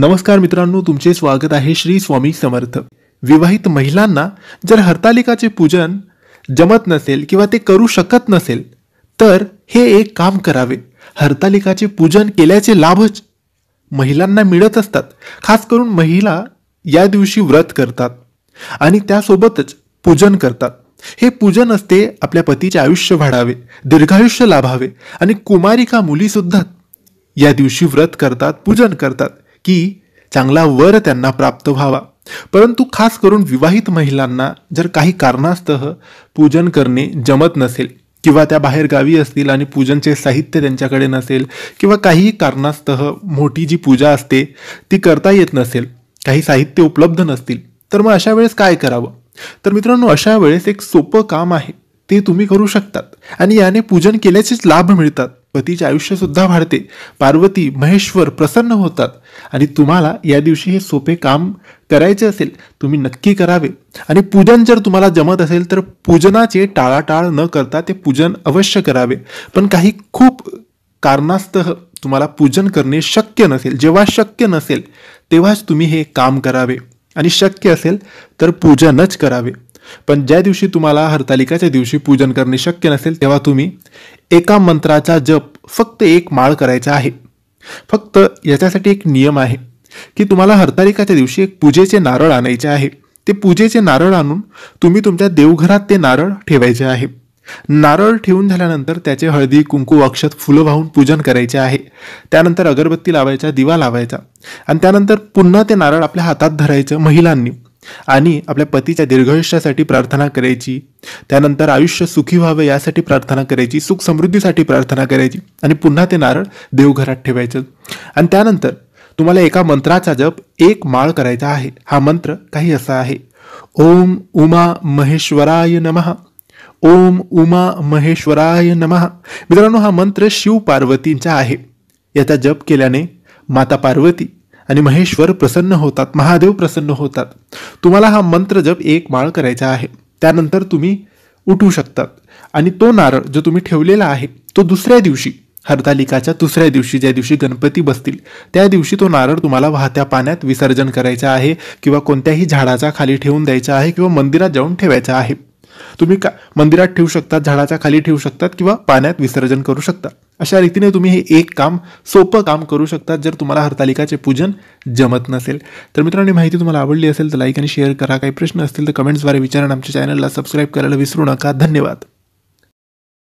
नमस्कार मित्रांनो तुमचे स्वागत आहे श्री स्वामी समर्थ विवाहित महिलांना जर हरतालिकाचे पूजन जमत नसेल किंवा ते करू शकत नसेल तर हे एक काम करावे हरतालिकाचे पूजन केल्याचे लाभच महिलांना मिळत असतात खास करून महिला या दिवशी व्रत करतात आणि त्यासोबतच पूजन करतात हे पूजन असते आपल्या पतीचे आयुष्य वाढावे दीर्घायुष्य लाभावे आणि कुमारिका मुलीसुद्धा या दिवशी व्रत करतात पूजन करतात की चांगला वर त्यांना प्राप्त व्हावा परंतु खास करून विवाहित महिलांना जर काही कारणास्तह पूजन करणे जमत नसेल किंवा त्या बाहेर गावी असतील आणि पूजनचे साहित्य त्यांच्याकडे नसेल किंवा काही कारणास्तः मोठी जी पूजा असते ती करता येत नसेल काही साहित्य उपलब्ध नसतील तर मग अशा वेळेस काय करावं तर मित्रांनो अशा वेळेस एक सोपं काम आहे ते तुम्ही करू शकतात आणि याने पूजन केल्याचेच लाभ मिळतात पतीचे आयुष्यसुद्धा वाढते पार्वती महेश्वर प्रसन्न होतात आणि तुम्हाला या दिवशी हे सोपे काम करायचे असेल तुम्ही नक्की करावे आणि पूजन जर तुम्हाला जमत असेल तर पूजनाचे टाळाटाळ न करता ते पूजन अवश्य करावे पण काही खूप कारणास्तः तुम्हाला पूजन करणे शक्य नसेल जेव्हा शक्य नसेल तेव्हाच तुम्ही हे काम करावे आणि शक्य असेल तर पूजनच करावे पण ज्या दिवशी तुम्हाला हरतालिकाच्या दिवशी पूजन करणे शक्य नसेल तेव्हा तुम्ही एका मंत्राचा जप फक्त एक माळ करायचा आहे फक्त याच्यासाठी एक नियम आहे की तुम्हाला हरतारिकाच्या दिवशी एक पूजेचे नारळ आणायचे आहे ते पूजेचे नारळ आणून तुम्ही तुमच्या देवघरात ते नारळ ठेवायचे आहे नारळ ठेवून झाल्यानंतर त्याचे हळदी कुंकू अक्षत फुलं वाहून पूजन करायचे आहे त्यानंतर अगरबत्ती लावायचा दिवा लावायचा आणि त्यानंतर पुन्हा ते नारळ आपल्या हातात धरायचं महिलांनी आणि आपल्या पतीच्या दीर्घायुष्यासाठी प्रार्थना करायची त्यानंतर आयुष्य सुखी व्हावं यासाठी प्रार्थना करायची सुख समृद्धीसाठी प्रार्थना करायची आणि पुन्हा ते नारळ देवघरात ठेवायचं आणि त्यानंतर तुम्हाला एका मंत्राचा जप एक माळ करायचा आहे हा मंत्र काही असा आहे ओम उमा महेश्वराय नमहा ओम उमा महेश्वराय नमहा मित्रांनो हा मंत्र शिव पार्वतींचा आहे याचा जप केल्याने माता पार्वती आणि महेश्वर प्रसन्न होतात महादेव प्रसन्न होतात तुम्हाला हा मंत्र जप एक माळ करायचा आहे त्यानंतर तुम्ही उठू शकतात आणि तो नारळ जो तुम्ही ठेवलेला आहे तो दुसऱ्या दिवशी हरतालिकाच्या दुसऱ्या दिवशी ज्या दिवशी गणपती बसतील त्या दिवशी तो नारळ तुम्हाला वाहत्या पाण्यात विसर्जन करायचा आहे किंवा कोणत्याही झाडाचा खाली ठेवून द्यायचा आहे किंवा मंदिरात जाऊन ठेवायचा आहे तुम्ही का मंदिरात ठेवू शकतात झाडाच्या खाली ठेवू शकतात किंवा पाण्यात विसर्जन करू शकता अशा रीतीने तुम्ही हे एक काम सोपं काम करू शकता जर तुम्हाला हरतालिकाचे पूजन जमत नसेल तर मित्रांनो माहिती तुम्हाला आवडली असेल तर लाईक आणि शेअर करा काही प्रश्न असतील तर कमेंट्सद्वारे विचारा आमच्या चॅनलला सबस्क्राईब करायला विसरू नका धन्यवाद